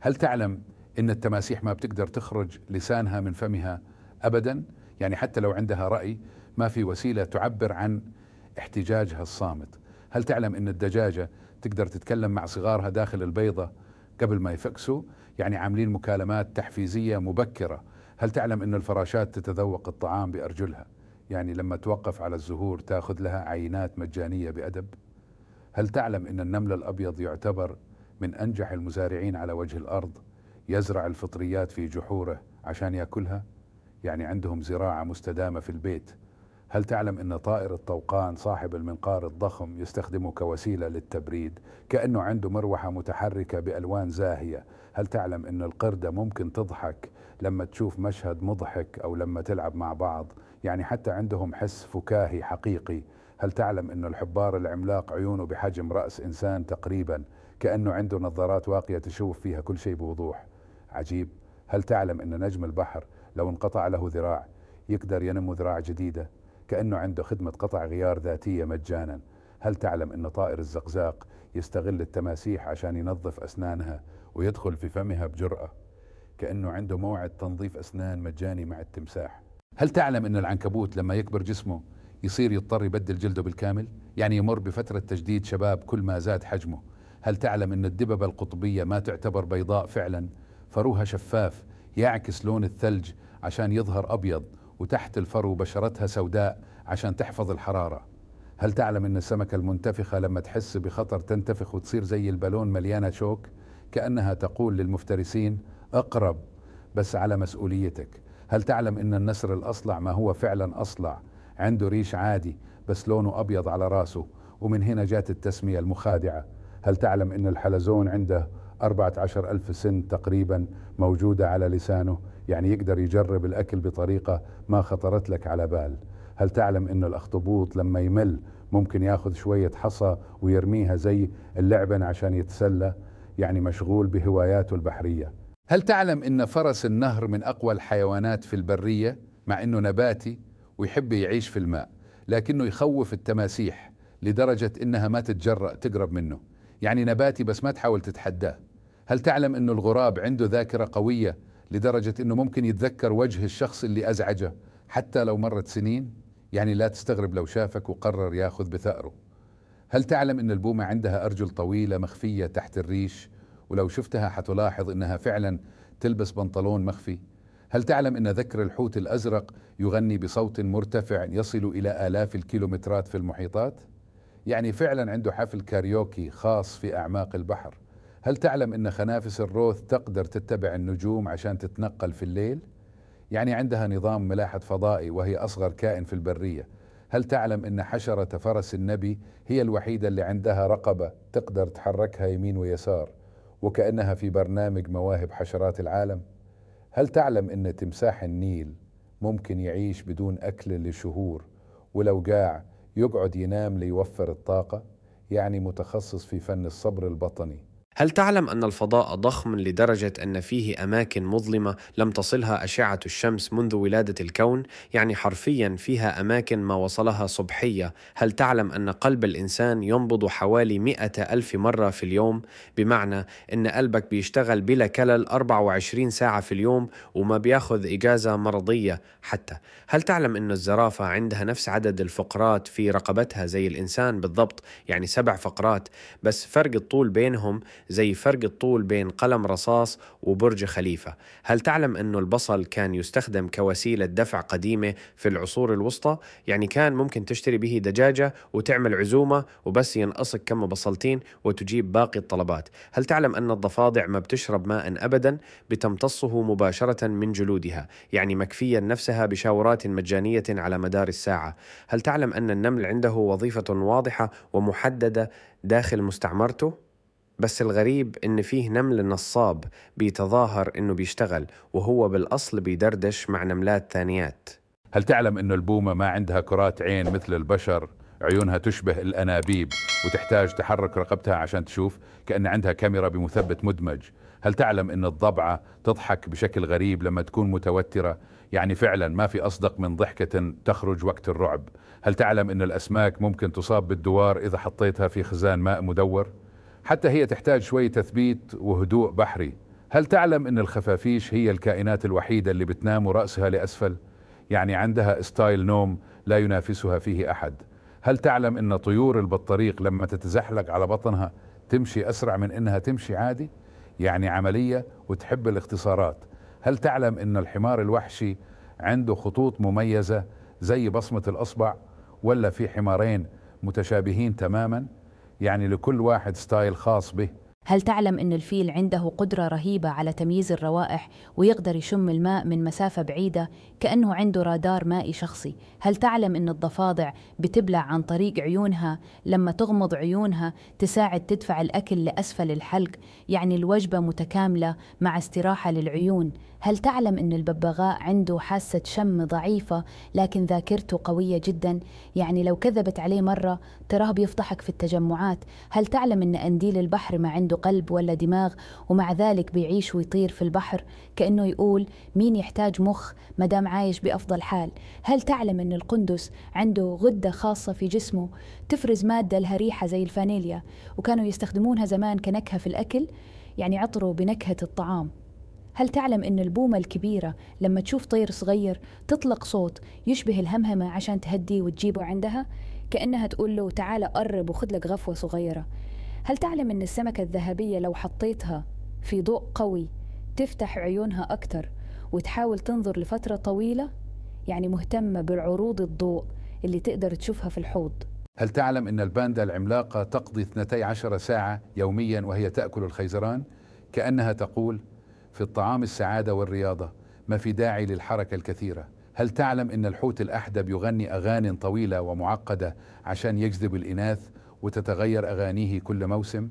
هل تعلم ان التماسيح ما بتقدر تخرج لسانها من فمها ابدا يعني حتى لو عندها راي ما في وسيله تعبر عن احتجاجها الصامت هل تعلم ان الدجاجه تقدر تتكلم مع صغارها داخل البيضه قبل ما يفكسوا يعني عاملين مكالمات تحفيزيه مبكره هل تعلم ان الفراشات تتذوق الطعام بارجلها يعني لما توقف على الزهور تاخذ لها عينات مجانيه بادب هل تعلم ان النمل الابيض يعتبر من أنجح المزارعين على وجه الأرض يزرع الفطريات في جحوره عشان ياكلها يعني عندهم زراعة مستدامة في البيت هل تعلم أن طائر الطوقان صاحب المنقار الضخم يستخدمه كوسيلة للتبريد كأنه عنده مروحة متحركة بألوان زاهية هل تعلم أن القردة ممكن تضحك لما تشوف مشهد مضحك أو لما تلعب مع بعض يعني حتى عندهم حس فكاهي حقيقي هل تعلم أن الحبار العملاق عيونه بحجم رأس إنسان تقريباً كأنه عنده نظارات واقية تشوف فيها كل شيء بوضوح عجيب هل تعلم أن نجم البحر لو انقطع له ذراع يقدر ينمو ذراع جديدة كأنه عنده خدمة قطع غيار ذاتية مجانا هل تعلم أن طائر الزقزاق يستغل التماسيح عشان ينظف أسنانها ويدخل في فمها بجرأة كأنه عنده موعد تنظيف أسنان مجاني مع التمساح هل تعلم أن العنكبوت لما يكبر جسمه يصير يضطر يبدل جلده بالكامل يعني يمر بفترة تجديد شباب كل ما زاد حجمه هل تعلم أن الدببة القطبية ما تعتبر بيضاء فعلا فروها شفاف يعكس لون الثلج عشان يظهر أبيض وتحت الفرو بشرتها سوداء عشان تحفظ الحرارة هل تعلم أن السمكة المنتفخة لما تحس بخطر تنتفخ وتصير زي البالون مليانة شوك كأنها تقول للمفترسين أقرب بس على مسؤوليتك هل تعلم أن النسر الأصلع ما هو فعلا أصلع عنده ريش عادي بس لونه أبيض على راسه ومن هنا جات التسمية المخادعة هل تعلم أن الحلزون عنده 14 ألف سن تقريبا موجودة على لسانه يعني يقدر يجرب الأكل بطريقة ما خطرت لك على بال هل تعلم أن الأخطبوط لما يمل ممكن ياخذ شوية حصى ويرميها زي اللعبة عشان يتسلى يعني مشغول بهواياته البحرية هل تعلم أن فرس النهر من أقوى الحيوانات في البرية مع أنه نباتي ويحب يعيش في الماء لكنه يخوف التماسيح لدرجة أنها ما تتجرأ تقرب منه يعني نباتي بس ما تحاول تتحداه هل تعلم أن الغراب عنده ذاكرة قوية لدرجة أنه ممكن يتذكر وجه الشخص اللي أزعجه حتى لو مرت سنين يعني لا تستغرب لو شافك وقرر ياخذ بثأره هل تعلم أن البومة عندها أرجل طويلة مخفية تحت الريش ولو شفتها حتلاحظ أنها فعلا تلبس بنطلون مخفي هل تعلم أن ذكر الحوت الأزرق يغني بصوت مرتفع يصل إلى آلاف الكيلومترات في المحيطات؟ يعني فعلا عنده حفل كاريوكي خاص في أعماق البحر هل تعلم أن خنافس الروث تقدر تتبع النجوم عشان تتنقل في الليل؟ يعني عندها نظام ملاحة فضائي وهي أصغر كائن في البرية هل تعلم أن حشرة فرس النبي هي الوحيدة اللي عندها رقبة تقدر تحركها يمين ويسار وكأنها في برنامج مواهب حشرات العالم؟ هل تعلم أن تمساح النيل ممكن يعيش بدون أكل لشهور ولو قاع يقعد ينام ليوفر الطاقة يعني متخصص في فن الصبر البطني هل تعلم أن الفضاء ضخم لدرجة أن فيه أماكن مظلمة لم تصلها أشعة الشمس منذ ولادة الكون؟ يعني حرفيا فيها أماكن ما وصلها صبحية هل تعلم أن قلب الإنسان ينبض حوالي مئة ألف مرة في اليوم؟ بمعنى أن قلبك بيشتغل بلا كلل 24 ساعة في اليوم وما بياخذ إجازة مرضية حتى هل تعلم أن الزرافة عندها نفس عدد الفقرات في رقبتها زي الإنسان بالضبط يعني سبع فقرات بس فرق الطول بينهم زي فرق الطول بين قلم رصاص وبرج خليفة هل تعلم أنه البصل كان يستخدم كوسيلة دفع قديمة في العصور الوسطى يعني كان ممكن تشتري به دجاجة وتعمل عزومة وبس ينقصك كم بصلتين وتجيب باقي الطلبات هل تعلم أن الضفادع ما بتشرب ماء أبدا بتمتصه مباشرة من جلودها يعني مكفيا نفسها بشاورات مجانية على مدار الساعة هل تعلم أن النمل عنده وظيفة واضحة ومحددة داخل مستعمرته؟ بس الغريب إن فيه نمل نصاب بيتظاهر إنه بيشتغل وهو بالأصل بيدردش مع نملات ثانيات هل تعلم إنه البومة ما عندها كرات عين مثل البشر عيونها تشبه الأنابيب وتحتاج تحرك رقبتها عشان تشوف كأن عندها كاميرا بمثبت مدمج هل تعلم أن الضبعة تضحك بشكل غريب لما تكون متوترة يعني فعلا ما في أصدق من ضحكة تخرج وقت الرعب هل تعلم أن الأسماك ممكن تصاب بالدوار إذا حطيتها في خزان ماء مدور حتى هي تحتاج شوي تثبيت وهدوء بحري هل تعلم أن الخفافيش هي الكائنات الوحيدة اللي بتنام ورأسها لأسفل يعني عندها ستايل نوم لا ينافسها فيه أحد هل تعلم أن طيور البطريق لما تتزحلق على بطنها تمشي أسرع من أنها تمشي عادي يعني عملية وتحب الاختصارات هل تعلم أن الحمار الوحشي عنده خطوط مميزة زي بصمة الأصبع ولا في حمارين متشابهين تماماً يعني لكل واحد ستايل خاص به هل تعلم أن الفيل عنده قدرة رهيبة على تمييز الروائح ويقدر يشم الماء من مسافة بعيدة كأنه عنده رادار مائي شخصي؟ هل تعلم أن الضفادع بتبلع عن طريق عيونها لما تغمض عيونها تساعد تدفع الأكل لأسفل الحلق يعني الوجبة متكاملة مع استراحة للعيون؟ هل تعلم أن الببغاء عنده حاسة شم ضعيفة لكن ذاكرته قوية جدا؟ يعني لو كذبت عليه مرة تراه بيفضحك في التجمعات هل تعلم أن أنديل البحر ما عنده عنده قلب ولا دماغ ومع ذلك بيعيش ويطير في البحر كأنه يقول مين يحتاج مخ ما دام عايش بأفضل حال هل تعلم أن القندس عنده غدة خاصة في جسمه تفرز مادة لها ريحة زي الفانيليا وكانوا يستخدمونها زمان كنكهة في الأكل يعني عطروا بنكهة الطعام هل تعلم أن البومة الكبيرة لما تشوف طير صغير تطلق صوت يشبه الهمهمة عشان تهديه وتجيبه عندها؟ كأنها تقول له تعال قرب وخذ لك غفوة صغيرة هل تعلم أن السمكة الذهبية لو حطيتها في ضوء قوي تفتح عيونها أكتر وتحاول تنظر لفترة طويلة؟ يعني مهتمة بعروض الضوء اللي تقدر تشوفها في الحوض هل تعلم أن الباندا العملاقة تقضي 12 ساعة يوميا وهي تأكل الخيزران؟ كأنها تقول في الطعام السعادة والرياضة ما في داعي للحركة الكثيرة هل تعلم أن الحوت الأحدب يغني أغاني طويلة ومعقدة عشان يجذب الإناث وتتغير أغانيه كل موسم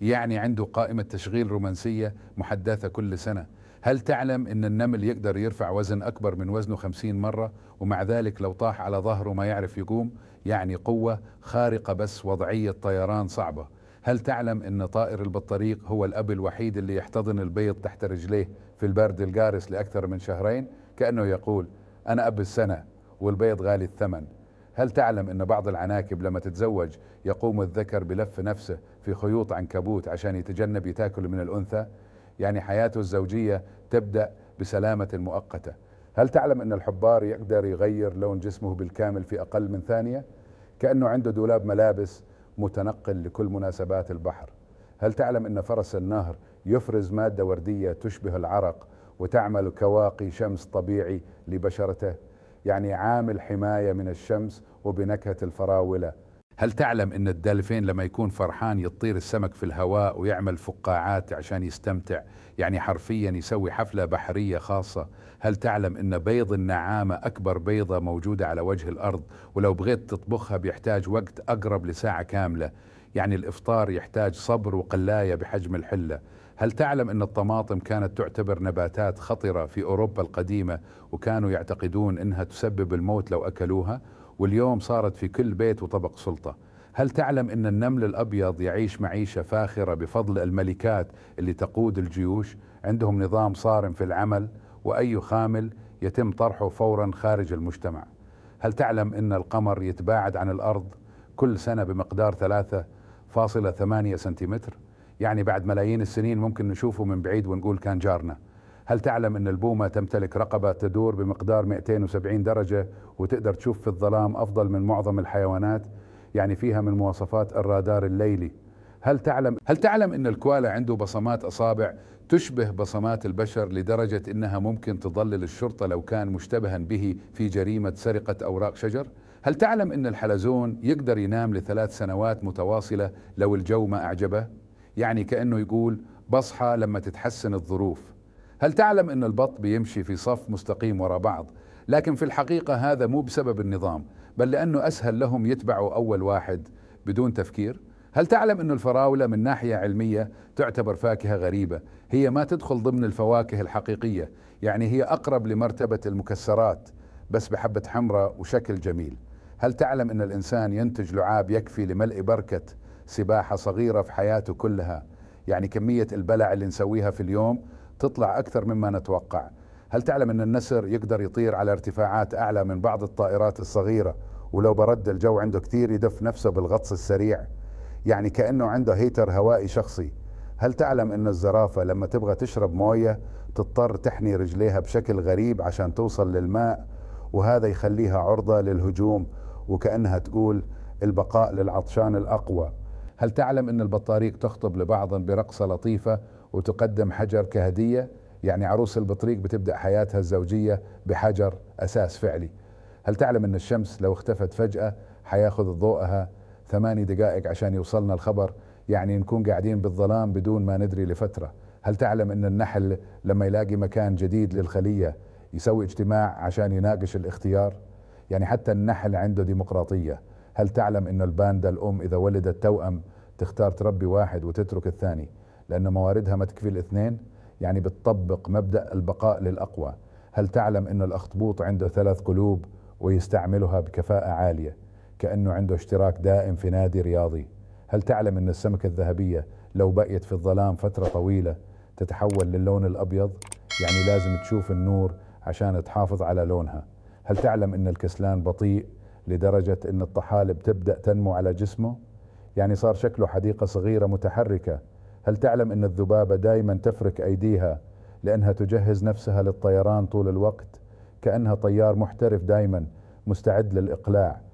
يعني عنده قائمة تشغيل رومانسية محدثة كل سنة هل تعلم أن النمل يقدر يرفع وزن أكبر من وزنه خمسين مرة ومع ذلك لو طاح على ظهره ما يعرف يقوم يعني قوة خارقة بس وضعية طيران صعبة هل تعلم أن طائر البطريق هو الأب الوحيد اللي يحتضن البيض تحت رجليه في البرد الجارس لأكثر من شهرين كأنه يقول أنا أب السنة والبيض غالي الثمن هل تعلم أن بعض العناكب لما تتزوج يقوم الذكر بلف نفسه في خيوط عنكبوت عشان يتجنب يتاكل من الأنثى يعني حياته الزوجية تبدأ بسلامة مؤقتة هل تعلم أن الحبار يقدر يغير لون جسمه بالكامل في أقل من ثانية كأنه عنده دولاب ملابس متنقل لكل مناسبات البحر هل تعلم أن فرس النهر يفرز مادة وردية تشبه العرق وتعمل كواقي شمس طبيعي لبشرته يعني عامل حماية من الشمس وبنكهة الفراولة هل تعلم أن الدلفين لما يكون فرحان يطير السمك في الهواء ويعمل فقاعات عشان يستمتع يعني حرفيا يسوي حفلة بحرية خاصة هل تعلم أن بيض النعامة أكبر بيضة موجودة على وجه الأرض ولو بغيت تطبخها بيحتاج وقت أقرب لساعة كاملة يعني الإفطار يحتاج صبر وقلاية بحجم الحلة هل تعلم أن الطماطم كانت تعتبر نباتات خطرة في أوروبا القديمة وكانوا يعتقدون أنها تسبب الموت لو أكلوها واليوم صارت في كل بيت وطبق سلطة هل تعلم أن النمل الأبيض يعيش معيشة فاخرة بفضل الملكات اللي تقود الجيوش عندهم نظام صارم في العمل وأي خامل يتم طرحه فورا خارج المجتمع هل تعلم أن القمر يتباعد عن الأرض كل سنة بمقدار 3.8 سنتيمتر؟ يعني بعد ملايين السنين ممكن نشوفه من بعيد ونقول كان جارنا هل تعلم أن البومة تمتلك رقبة تدور بمقدار 270 درجة وتقدر تشوف في الظلام أفضل من معظم الحيوانات يعني فيها من مواصفات الرادار الليلي هل تعلم هل تعلم ان الكوالا عنده بصمات اصابع تشبه بصمات البشر لدرجه انها ممكن تضلل الشرطه لو كان مشتبها به في جريمه سرقه اوراق شجر؟ هل تعلم ان الحلزون يقدر ينام لثلاث سنوات متواصله لو الجو ما اعجبه؟ يعني كأنه يقول بصحى لما تتحسن الظروف هل تعلم أن البط بيمشي في صف مستقيم وراء بعض لكن في الحقيقة هذا مو بسبب النظام بل لأنه أسهل لهم يتبعوا أول واحد بدون تفكير هل تعلم أن الفراولة من ناحية علمية تعتبر فاكهة غريبة هي ما تدخل ضمن الفواكه الحقيقية يعني هي أقرب لمرتبة المكسرات بس بحبة حمراء وشكل جميل هل تعلم أن الإنسان ينتج لعاب يكفي لملء بركة سباحه صغيره في حياته كلها يعني كميه البلع اللي نسويها في اليوم تطلع اكثر مما نتوقع هل تعلم ان النسر يقدر يطير على ارتفاعات اعلى من بعض الطائرات الصغيره ولو برد الجو عنده كثير يدف نفسه بالغطس السريع يعني كانه عنده هيتر هوائي شخصي هل تعلم ان الزرافه لما تبغى تشرب مويه تضطر تحني رجليها بشكل غريب عشان توصل للماء وهذا يخليها عرضه للهجوم وكانها تقول البقاء للعطشان الاقوى هل تعلم أن البطاريق تخطب لبعض برقصة لطيفة وتقدم حجر كهدية يعني عروس البطريق بتبدأ حياتها الزوجية بحجر أساس فعلي هل تعلم أن الشمس لو اختفت فجأة حياخذ ضوءها ثماني دقائق عشان يوصلنا الخبر يعني نكون قاعدين بالظلام بدون ما ندري لفترة هل تعلم أن النحل لما يلاقي مكان جديد للخلية يسوي اجتماع عشان يناقش الاختيار يعني حتى النحل عنده ديمقراطيه هل تعلم أن الباندا الأم إذا ولدت توأم تختار تربي واحد وتترك الثاني لأن مواردها ما تكفي الاثنين يعني بتطبق مبدأ البقاء للأقوى هل تعلم أن الأخطبوط عنده ثلاث قلوب ويستعملها بكفاءة عالية كأنه عنده اشتراك دائم في نادي رياضي هل تعلم أن السمكة الذهبية لو بقيت في الظلام فترة طويلة تتحول للون الأبيض يعني لازم تشوف النور عشان تحافظ على لونها هل تعلم أن الكسلان بطيء لدرجة أن الطحالب تبدأ تنمو على جسمه يعني صار شكله حديقة صغيرة متحركة هل تعلم أن الذبابة دائما تفرك أيديها لأنها تجهز نفسها للطيران طول الوقت كأنها طيار محترف دائما مستعد للإقلاع